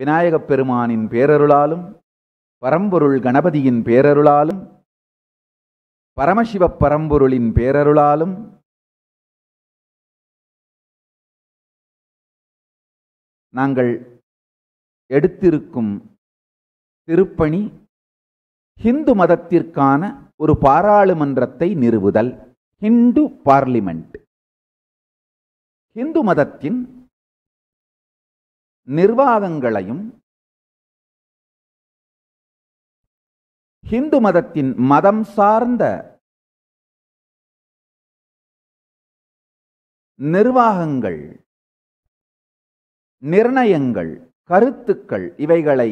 விநாயகப் பெருமானின் பேரருளாலும் பரம்பொருள் கணபதியின் பேரருளாலும் பரமசிவ பரம்பொருளின் பேரருளாலும் நாங்கள் எடுத்திருக்கும் திருப்பணி ஹிந்து மதத்திற்கான ஒரு பாராளுமன்றத்தை நிறுவுதல் ஹிந்து பார்லிமெண்ட் ஹிந்து மதத்தின் நிர்வாகங்களையும் ஹிந்து மதத்தின் மதம் சார்ந்த நிர்வாகங்கள் நிர்ணயங்கள் கருத்துக்கள் இவைகளை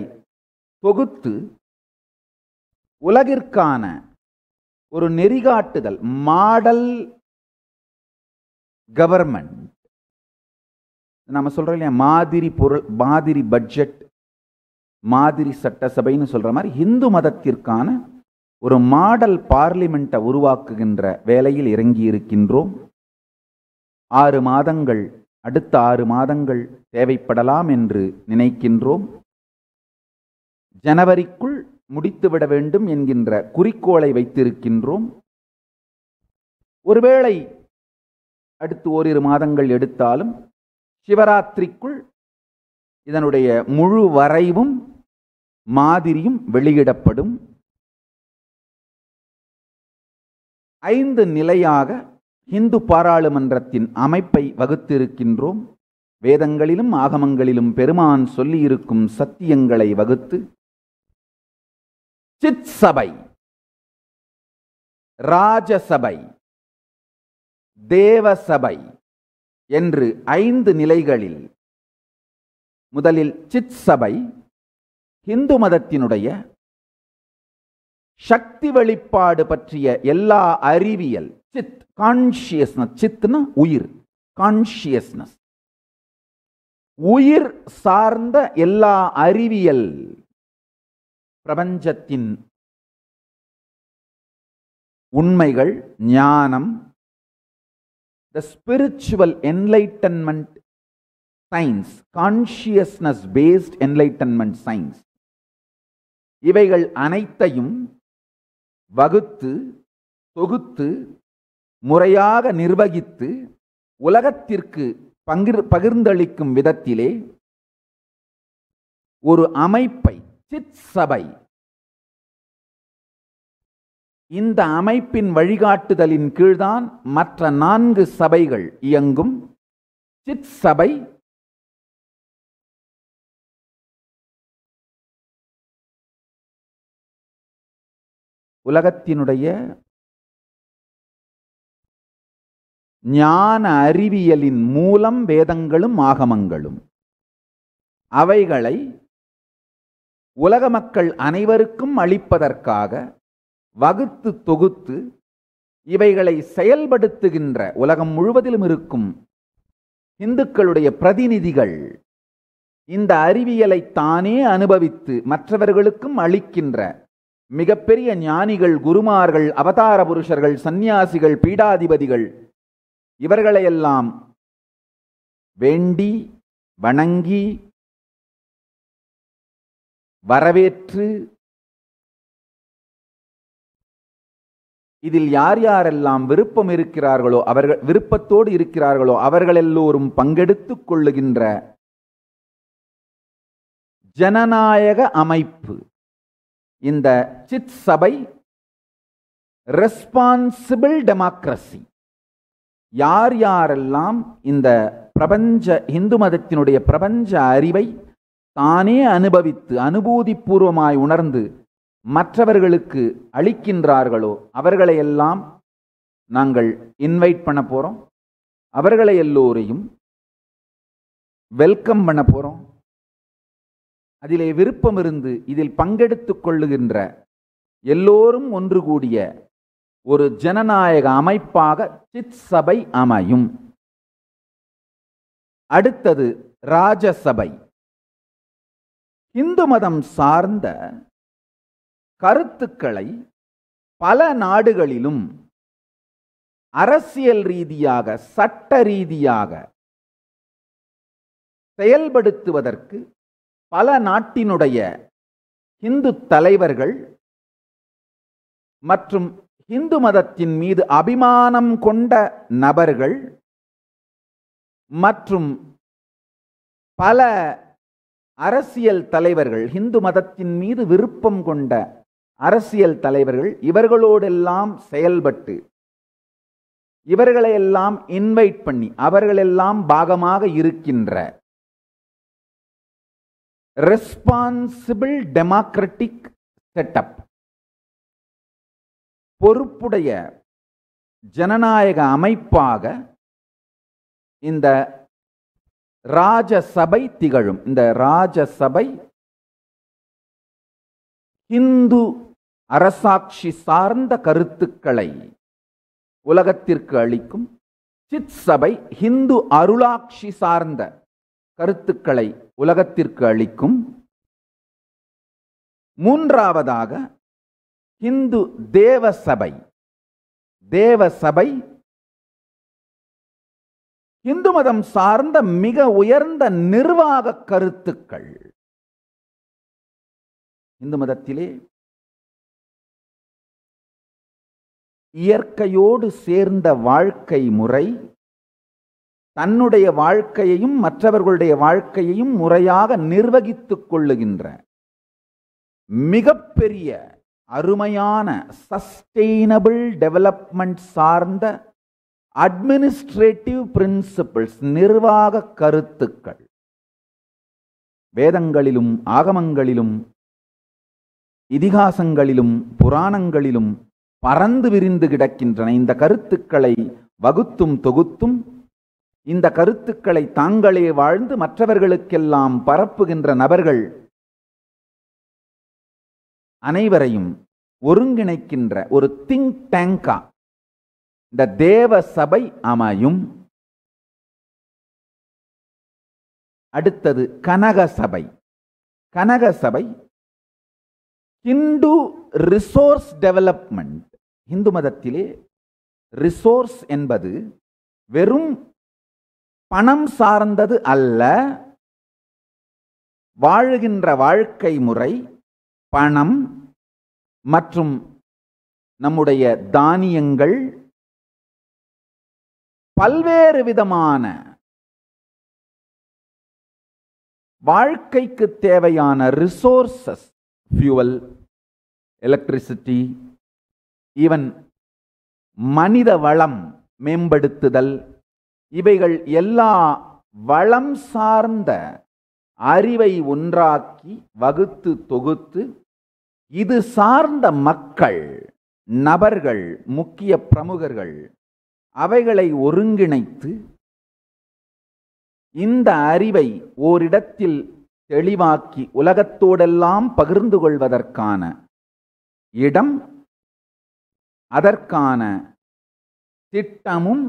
தொகுத்து உலகிற்கான ஒரு நெறிகாட்டுதல் மாடல் கவர்மெண்ட் நம்ம சொல்கிறோம் இல்லையா மாதிரி பொருள் மாதிரி பட்ஜெட் மாதிரி சட்டசபைன்னு சொல்கிற மாதிரி இந்து மதத்திற்கான ஒரு மாடல் பார்லிமெண்ட்டை உருவாக்குகின்ற வேலையில் இறங்கி இருக்கின்றோம் ஆறு மாதங்கள் அடுத்த ஆறு மாதங்கள் தேவைப்படலாம் என்று நினைக்கின்றோம் ஜனவரிக்குள் முடித்துவிட வேண்டும் என்கின்ற குறிக்கோளை வைத்திருக்கின்றோம் ஒருவேளை அடுத்து ஓரிரு மாதங்கள் எடுத்தாலும் சிவராத்திரிக்குள் இதனுடைய முழு வரைவும் மாதிரியும் வெளியிடப்படும் ஐந்து நிலையாக இந்து பாராளுமன்றத்தின் அமைப்பை வகுத்திருக்கின்றோம் வேதங்களிலும் ஆகமங்களிலும் பெருமான் சொல்லியிருக்கும் சத்தியங்களை வகுத்து சித் சபை ராஜசபை தேவசபை என்று ஐந்து நிலைகளில் முதலில் சித் சபை இந்து மதத்தினுடைய சக்தி வெளிப்பாடு பற்றிய எல்லா அறிவியல் சித் கான்சியஸ்னஸ் சித்னா உயிர் கான்சியஸ்னஸ் உயிர் சார்ந்த எல்லா அறிவியல் பிரபஞ்சத்தின் உண்மைகள் ஞானம் the spiritual enlightenment science consciousness based enlightenment science இவைகள் அனைத்தையும் வகுத்து தொகுத்து முறையாக நிர்வகித்து உலகத்திற்கு பங்கிர் பகிர்ந்தளிக்கும் விதத்திலே ஒரு அமைப்பை சித் சபை இந்த அமைப்பின் வழிகாட்டுதலின் கீழ்தான் மற்ற நான்கு சபைகள் இயங்கும் சித் சபை உலகத்தினுடைய ஞான அறிவியலின் மூலம் வேதங்களும் ஆகமங்களும் அவைகளை உலக மக்கள் அனைவருக்கும் அளிப்பதற்காக வகுத்து தொகுத்து இவைகளை செயல்படுத்துகின்ற உலகம் முழுவதிலும் இருக்கும் இந்துக்களுடைய பிரதிநிதிகள் இந்த அறிவியலை தானே அனுபவித்து மற்றவர்களுக்கும் அளிக்கின்ற மிகப்பெரிய ஞானிகள் குருமார்கள் அவதார புருஷர்கள் சந்நியாசிகள் பீடாதிபதிகள் இவர்களையெல்லாம் வேண்டி வணங்கி வரவேற்று இதில் யார் யாரெல்லாம் விருப்பம் இருக்கிறார்களோ அவர்கள் விருப்பத்தோடு இருக்கிறார்களோ அவர்கள் எல்லோரும் பங்கெடுத்து கொள்ளுகின்ற ஜனநாயக அமைப்பு இந்த சித் சபை ரெஸ்பான்சிபிள் டெமோக்ரஸி யார் யாரெல்லாம் இந்த பிரபஞ்ச இந்து மதத்தினுடைய பிரபஞ்ச அறிவை தானே அனுபவித்து அனுபூதிபூர்வமாய் உணர்ந்து மற்றவர்களுக்கு அளிக்கின்றார்களோ அவர்களையெல்லாம் நாங்கள் இன்வைட் பண்ண போகிறோம் அவர்களை எல்லோரையும் வெல்கம் பண்ண போகிறோம் அதிலே விருப்பம் இருந்து இதில் பங்கெடுத்து கொள்ளுகின்ற எல்லோரும் ஒன்று கூடிய ஒரு ஜனநாயக அமைப்பாக சித் சபை அமையும் அடுத்தது ராஜசபை இந்து மதம் சார்ந்த கருத்துக்களை பல நாடுகளிலும் அரசியல் ரீதியாக சட்ட ரீதியாக செயல்படுத்துவதற்கு பல நாட்டினுடைய இந்து தலைவர்கள் மற்றும் இந்து மதத்தின் மீது அபிமானம் கொண்ட நபர்கள் மற்றும் பல அரசியல் தலைவர்கள் இந்து மதத்தின் மீது விருப்பம் கொண்ட அரசியல் தலைவர்கள் இவர்களோடெல்லாம் செயல்பட்டு இவர்களையெல்லாம் இன்வைட் பண்ணி அவர்களெல்லாம் பாகமாக இருக்கின்ற ரெஸ்பான்சிபிள் டெமோக்ராட்டிக் செட்டப் பொறுப்புடைய ஜனநாயக அமைப்பாக இந்த ராஜசபை திகழும் இந்த ராஜசபை இந்து அரசாட்சி சார்ந்த கருத்துக்களை உலகத்திற்கு அளிக்கும் சித் சபை ஹிந்து அருளாட்சி சார்ந்த கருத்துக்களை உலகத்திற்கு அளிக்கும் மூன்றாவதாக ஹிந்து தேவ சபை தேவ சபை இந்து மதம் சார்ந்த மிக உயர்ந்த நிர்வாக கருத்துக்கள் இந்து மதத்திலே இயற்கையோடு சேர்ந்த வாழ்க்கை முறை தன்னுடைய வாழ்க்கையையும் மற்றவர்களுடைய வாழ்க்கையையும் முறையாக நிர்வகித்துக் கொள்ளுகின்ற மிகப்பெரிய அருமையான சஸ்டெயினபிள் டெவலப்மெண்ட் சார்ந்த அட்மினிஸ்ட்ரேட்டிவ் பிரின்சிபிள்ஸ் நிர்வாக கருத்துக்கள் வேதங்களிலும் ஆகமங்களிலும் இதிகாசங்களிலும் புராணங்களிலும் பறந்து விரிந்து கிடக்கின்றன இந்த கருத்துக்களை வகுத்தும் தொகுத்தும் இந்த கருத்துக்களை தாங்களே வாழ்ந்து மற்றவர்களுக்கெல்லாம் பரப்புகின்ற நபர்கள் அனைவரையும் ஒருங்கிணைக்கின்ற ஒரு திங்க் டேங்கா இந்த தேவ சபை அமையும் அடுத்தது கனக சபை கனக சபை ஹிந்து ரிசோர்ஸ் டெவலப்மெண்ட் இந்து மதத்திலே ரிசோர்ஸ் என்பது வெறும் பணம் சார்ந்தது அல்ல வாழுகின்ற வாழ்க்கை முறை பணம் மற்றும் நம்முடைய தானியங்கள் பல்வேறு விதமான வாழ்க்கைக்கு தேவையான ரிசோர்சஸ் ஃபியூவல் எலக்ட்ரிசிட்டி இவன் மனித வளம் மேம்படுத்துதல் இவைகள் எல்லா வளம் சார்ந்த அறிவை ஒன்றாக்கி வகுத்து தொகுத்து இது சார்ந்த மக்கள் நபர்கள் முக்கிய பிரமுகர்கள் அவைகளை ஒருங்கிணைத்து இந்த அறிவை ஓரிடத்தில் தெளிவாக்கி உலகத்தோடெல்லாம் பகிர்ந்து கொள்வதற்கான இடம் அதற்கான திட்டமும்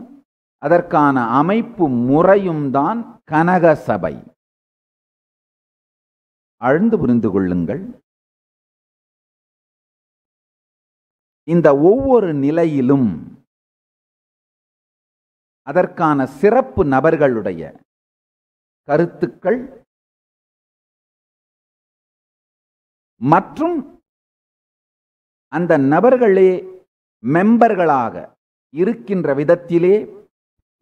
அதற்கான அமைப்பு முறையும் தான் கனகசபை அழுந்து புரிந்து கொள்ளுங்கள் இந்த ஒவ்வொரு நிலையிலும் அதற்கான சிறப்பு நபர்களுடைய கருத்துக்கள் மற்றும் அந்த நபர்களே மெம்பர்களாக இருக்கின்ற விதத்திலே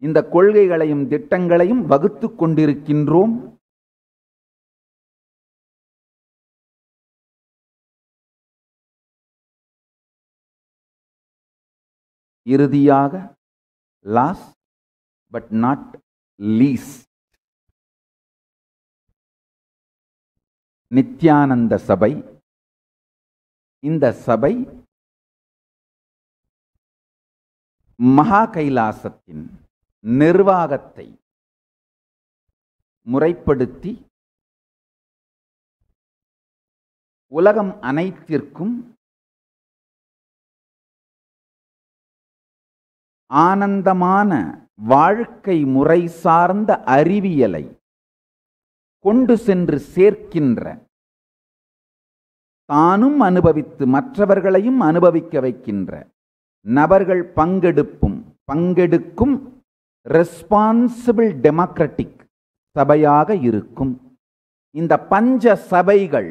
இந்த கொள்கைகளையும் திட்டங்களையும் வகுத்து கொண்டிருக்கின்றோம் இறுதியாக last but not least Nithyananda சபை இந்த சபை மகா கைலாசத்தின் நிர்வாகத்தை முறைப்படுத்தி உலகம் அனைத்திற்கும் ஆனந்தமான வாழ்க்கை முறை சார்ந்த அறிவியலை கொண்டு சென்று சேர்க்கின்ற தானும் அனுபவித்து மற்றவர்களையும் அனுபவிக்க வைக்கின்ற நபர்கள் பங்கெடுப்பும் பங்கெடுக்கும் ரெஸ்பான்சிபிள் டெமோக்ராட்டிக் சபையாக இருக்கும் இந்த பஞ்ச சபைகள்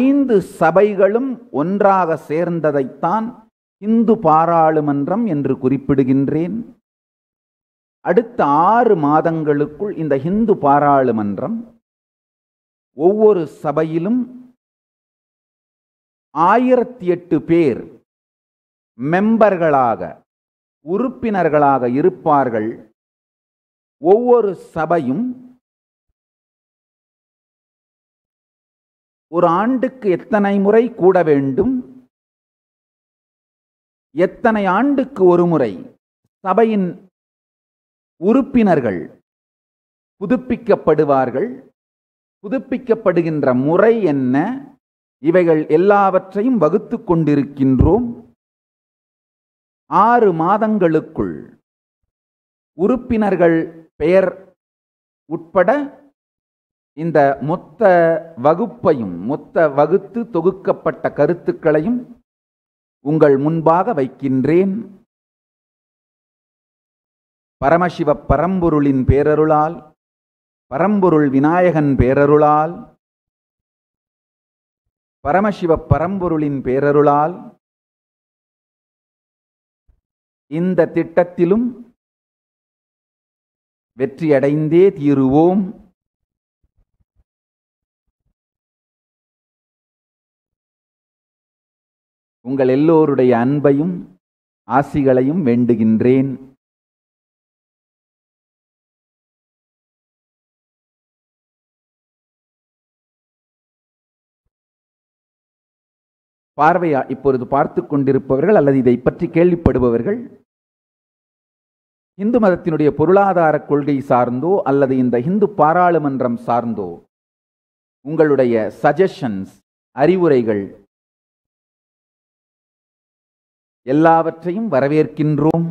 ஐந்து சபைகளும் ஒன்றாக சேர்ந்ததைத்தான் இந்து பாராளுமன்றம் என்று குறிப்பிடுகின்றேன் அடுத்த ஆறு மாதங்களுக்குள் இந்த இந்து பாராளுமன்றம் ஒவ்வொரு சபையிலும் ஆயிரத்தி எட்டு பேர் மெம்பர்களாக உறுப்பினர்களாக இருப்பார்கள் ஒவ்வொரு சபையும் ஒரு ஆண்டுக்கு எத்தனை முறை கூட வேண்டும் எத்தனை ஆண்டுக்கு ஒரு முறை சபையின் உறுப்பினர்கள் புதுப்பிக்கப்படுவார்கள் புதுப்பிக்கப்படுகின்ற முறை என்ன இவைகள் எல்லாவற்றையும் வகுத்து கொண்டிருக்கின்றோம் ஆறு மாதங்களுக்குள் உறுப்பினர்கள் பெயர் உட்பட இந்த மொத்த வகுப்பையும் மொத்த வகுத்து தொகுக்கப்பட்ட கருத்துக்களையும் உங்கள் முன்பாக வைக்கின்றேன் பரமசிவ பரம்பொருளின் பேரருளால் பரம்பொருள் விநாயகன் பேரருளால் பரமசிவ பரம்பொருளின் பேரருளால் இந்த திட்டத்திலும் வெற்றியடைந்தே தீருவோம் உங்கள் எல்லோருடைய அன்பையும் ஆசிகளையும் வேண்டுகின்றேன் பார்வையா இப்பொழுது பார்த்து கொண்டிருப்பவர்கள் அல்லது இதை பற்றி கேள்விப்படுபவர்கள் இந்து மதத்தினுடைய பொருளாதார கொள்கை சார்ந்தோ அல்லது இந்த இந்து பாராளுமன்றம் சார்ந்தோ உங்களுடைய சஜஷன்ஸ் அறிவுரைகள் எல்லாவற்றையும் வரவேற்கின்றோம்